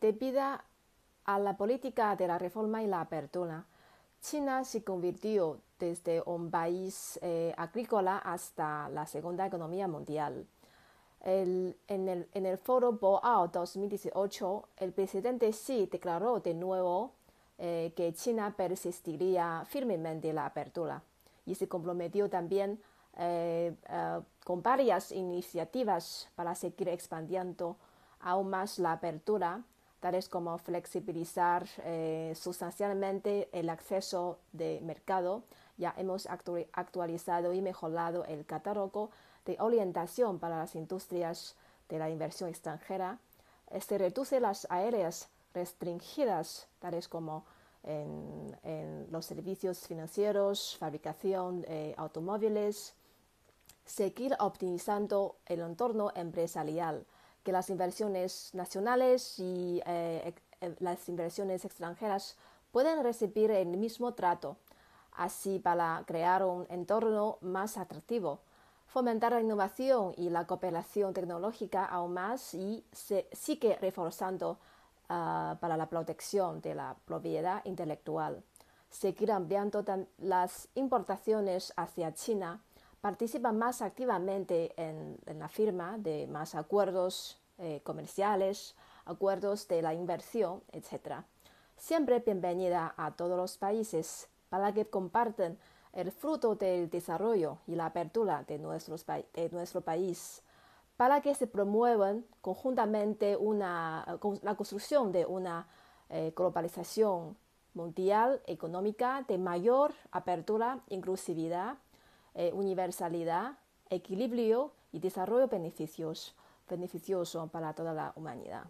Debida a la política de la reforma y la apertura, China se convirtió desde un país eh, agrícola hasta la segunda economía mundial. en, el, foro Boao 2018, el presidente Xi declaró de nuevo eh, que China persistiría firmemente en la apertura y se comprometió también eh, con varias iniciativas para seguir expandiendo aún más la apertura tales como flexibilizar eh, sustancialmente el acceso de mercado. Ya hemos actualizado y mejorado el catálogo de orientación para las industrias de la inversión extranjera. Se reduce las áreas restringidas, tales como en, los servicios financieros, fabricación de automóviles. Seguir optimizando el entorno empresarial que las inversiones nacionales y eh, eh, las inversiones extranjeras pueden recibir el mismo trato, así para crear un entorno más atractivo, fomentar la innovación y la cooperación tecnológica aún más y se sigue reforzando ah, para la protección de la propiedad intelectual, seguir ampliando las importaciones hacia China participa más activamente en, en, la firma de más acuerdos eh, comerciales, acuerdos de la inversión, etc. Siempre bienvenida a todos los países para que compartan el fruto del desarrollo y la apertura de, nuestro país, para que se promuevan conjuntamente la construcción de una eh, globalización mundial económica de mayor apertura, inclusividad, eh, universalidad, equilibrio y desarrollo beneficios beneficioso para toda la humanidad.